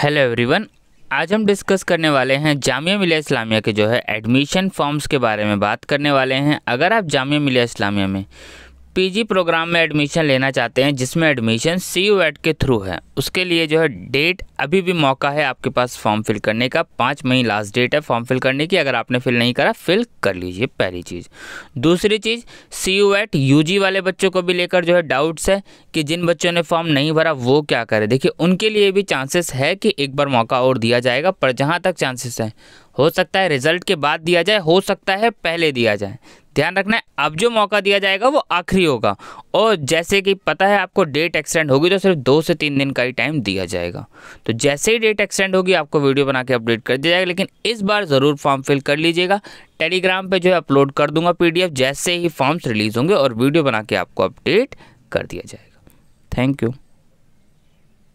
hello everyone आज हम discuss करने वाले हैं जामिया मिलिया इस्लामिया के जो है एडमिशन फॉर्म्स के बारे में बात करने वाले हैं अगर आप जामिया मिलिया इस्लामिया में पीजी प्रोग्राम में एडमिशन लेना चाहते हैं जिसमें एडमिशन सी यू एट के थ्रू है उसके लिए जो है डेट अभी भी मौका है आपके पास फॉर्म फिल करने का पाँच मई लास्ट डेट है फॉर्म फिल करने की अगर आपने फिल नहीं करा फिल कर लीजिए पहली चीज़ दूसरी चीज़ CUET U G वाले बच्चों को भी लेकर जो है डाउट्स है कि जिन बच्चों ने फॉर्म नहीं भरा वो क्या करें देखिए उनके लिए भी चांसेस है कि एक बार मौका और दिया जाएगा पर जहाँ तक चांसेस हैं हो सकता है रिजल्ट के बाद दिया जाए हो सकता है पहले दिया जाए ध्यान रखना है अब जो मौका दिया जाएगा वो आखिरी होगा और जैसे कि पता है आपको डेट एक्सटेंड होगी तो सिर्फ दो से तीन दिन का ही टाइम दिया जाएगा तो जैसे ही डेट एक्सटेंड होगी आपको वीडियो बना के अपडेट कर दिया जाएगा लेकिन इस बार ज़रूर फॉर्म फिल कर लीजिएगा टेलीग्राम पर जो है अपलोड कर दूंगा पी जैसे ही फॉर्म्स रिलीज होंगे और वीडियो बना के आपको अपडेट कर दिया जाएगा थैंक यू